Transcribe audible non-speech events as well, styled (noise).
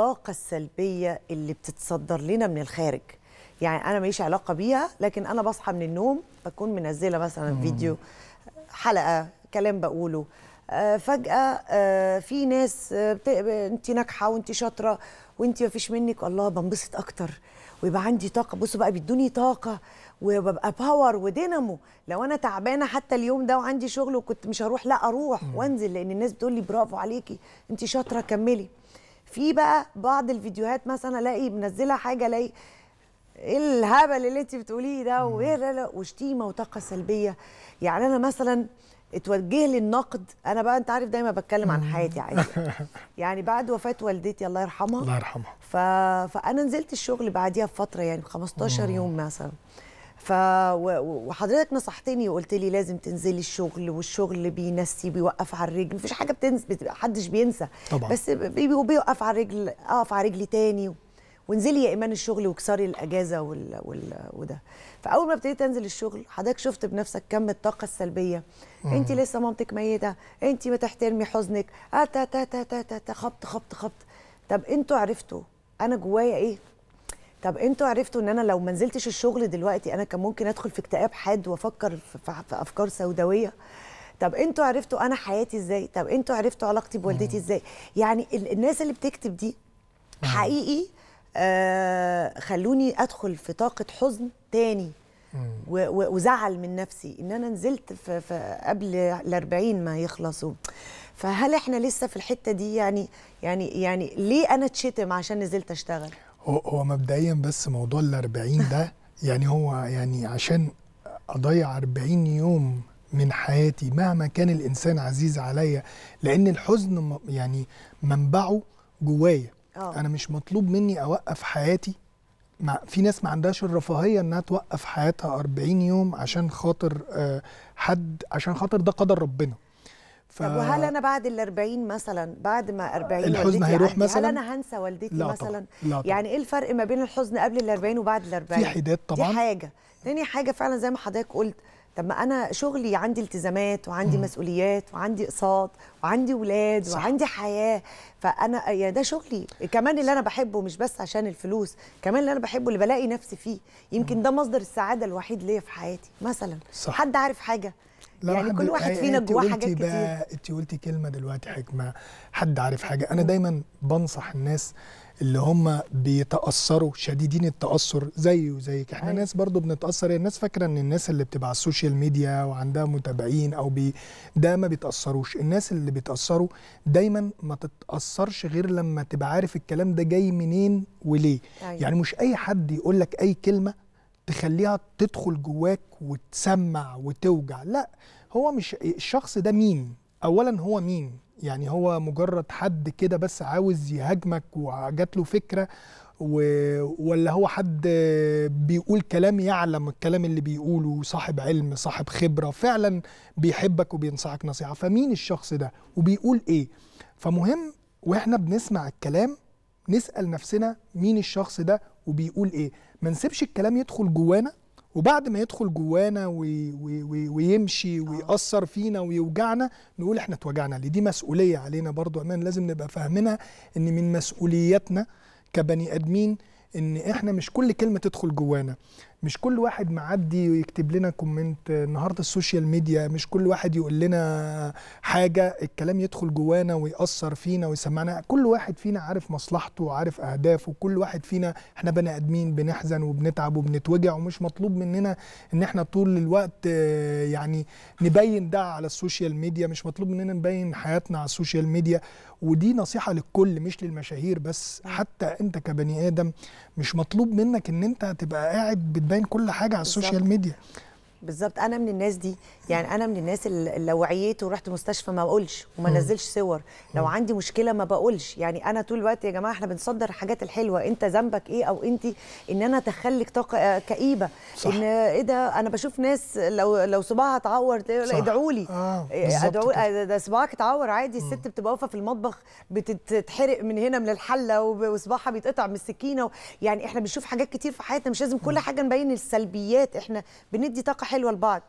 الطاقه السلبيه اللي بتتصدر لنا من الخارج يعني انا ماليش علاقه بيها لكن انا بصحى من النوم بكون منزله مثلا مم. فيديو حلقه كلام بقوله آه، فجاه آه، في ناس آه، انت ناجحه وانت شاطره وانت مفيش منك الله بنبسط اكتر ويبقى عندي طاقه بصوا بقى بيدوني طاقه وببقى باور ودينامو لو انا تعبانه حتى اليوم ده وعندي شغل وكنت مش هروح لا اروح وانزل لان الناس بتقول لي برافو عليكي انت شاطره كملي في بقى بعض الفيديوهات مثلا الاقي منزله حاجه الاقي ايه الهبل اللي انت بتقوليه ده وايه لا وشتيمه وطاقه سلبيه يعني انا مثلا اتوجه لي النقد انا بقى انت عارف دايما بتكلم عن حياتي عادي (laughs) يعني بعد وفاه والدتي الله يرحمها الله يرحمها ف... فانا نزلت الشغل بعديها بفتره يعني 15 يوم مثلا ف وحضرتك نصحتني وقلت لي لازم تنزلي الشغل والشغل بينسي بيوقف على الرجل مفيش حاجه بتنسى محدش بينسى طبعا. بس بيوقف على الرجل اقف على رجلي تاني وانزلي يا ايمان الشغل واكسري الاجازه وال... وال... وده فاول ما ابتديت انزل الشغل حضرتك شفت بنفسك كم الطاقه السلبيه انت لسه مامتك ميته انت ما تحترمي حزنك اه تا تا تا تا تا خبط خبط خبط طب انتوا عرفتوا انا جوايا ايه طب انتوا عرفتوا ان انا لو ما نزلتش الشغل دلوقتي انا كان ممكن ادخل في اكتئاب حاد وافكر في, افكار سوداويه طب انتوا عرفتوا انا حياتي ازاي طب انتوا عرفتوا علاقتي بوالدتي ازاي يعني الناس اللي بتكتب دي حقيقي آه خلوني ادخل في طاقه حزن تاني وزعل من نفسي ان انا نزلت في, في قبل الأربعين ما يخلصوا فهل احنا لسه في الحته دي يعني يعني يعني ليه انا اتشتم عشان نزلت اشتغل هو هو مبدئيا بس موضوع ال 40 ده يعني هو يعني عشان اضيع 40 يوم من حياتي مهما كان الانسان عزيز عليا لان الحزن يعني منبعه جوايا آه. انا مش مطلوب مني اوقف حياتي مع في ناس ما عندهاش الرفاهيه انها توقف حياتها 40 يوم عشان خاطر آه، حد عشان خاطر ده قدر ربنا ف... طب وهل انا بعد ال 40 مثلا بعد ما 40 الحزن هيروح عندي. مثلا هل انا هنسى والدتي لا مثلا طبعًا. لا طبعًا. يعني ايه الفرق ما بين الحزن قبل ال 40 وبعد ال 40 في حداد طبعا دي حاجه تاني حاجه فعلا زي ما حضرتك قلت طب ما انا شغلي عندي التزامات وعندي م. مسؤوليات وعندي اقساط وعندي ولاد صح. وعندي حياه فانا يا ده شغلي كمان اللي انا بحبه مش بس عشان الفلوس كمان اللي انا بحبه اللي بلاقي نفسي فيه يمكن ده مصدر السعاده الوحيد ليا في حياتي مثلا صح. حد عارف حاجه يعني كل واحد فينا جواه حاجات كتير انت قلتي كلمه دلوقتي حكمه حد عارف حاجه انا دايما بنصح الناس اللي هم بيتاثروا شديدين التاثر زيي وزيك احنا أي. أيوة. ناس برضو بنتاثر يعني الناس فاكره ان الناس اللي بتبقى على السوشيال ميديا وعندها متابعين او بي ده ما بيتاثروش الناس اللي اللي بيتاثروا دايما ما تتاثرش غير لما تبقى عارف الكلام ده جاي منين وليه أي. أيوة. يعني مش اي حد يقول لك اي كلمه تخليها تدخل جواك وتسمع وتوجع لا هو مش الشخص ده مين اولا هو مين يعني هو مجرد حد كده بس عاوز يهاجمك وجات له فكره و... ولا هو حد بيقول كلام يعلم الكلام اللي بيقوله صاحب علم صاحب خبرة فعلا بيحبك وبينصحك نصيحة فمين الشخص ده وبيقول ايه فمهم واحنا بنسمع الكلام نسأل نفسنا مين الشخص ده وبيقول ايه ما نسيبش الكلام يدخل جوانا وبعد ما يدخل جوانا وي وي ويمشي آه. ويأثر فينا ويوجعنا نقول احنا اتوجعنا ليه دي مسؤولية علينا برضو امان لازم نبقى فاهمينها ان من مسؤولياتنا كبني ادمين ان احنا مش كل كلمه تدخل جوانا مش كل واحد معدي ويكتب لنا كومنت النهارده السوشيال ميديا مش كل واحد يقول لنا حاجه الكلام يدخل جوانا ويأثر فينا ويسمعنا كل واحد فينا عارف مصلحته وعارف اهدافه كل واحد فينا احنا بني ادمين بنحزن وبنتعب وبنتوجع ومش مطلوب مننا ان احنا طول الوقت يعني نبين ده على السوشيال ميديا مش مطلوب مننا نبين حياتنا على السوشيال ميديا ودي نصيحه للكل مش للمشاهير بس حتى انت كبني ادم مش مطلوب منك ان انت تبقى قاعد بتبان كل حاجه على السوشيال ميديا بالظبط انا من الناس دي يعني انا من الناس اللي لو وعيت ورحت مستشفى ما بقولش وما نزلش صور لو عندي مشكله ما بقولش يعني انا طول الوقت يا جماعه احنا بنصدر الحاجات الحلوه انت ذنبك ايه او انت ان انا تخليك طاقه آه، كئيبه صح. ان ايه ده انا بشوف ناس لو لو صباعها اتعور ادعوا لي آه ادعوا آه، ده صباعك اتعور عادي الست بتبقى واقفه في المطبخ بتتحرق من هنا من الحله وصباعها بيتقطع من السكينه يعني احنا بنشوف حاجات كتير في حياتنا مش لازم كل حاجه نبين السلبيات احنا بندي طاقه حلوه لبعض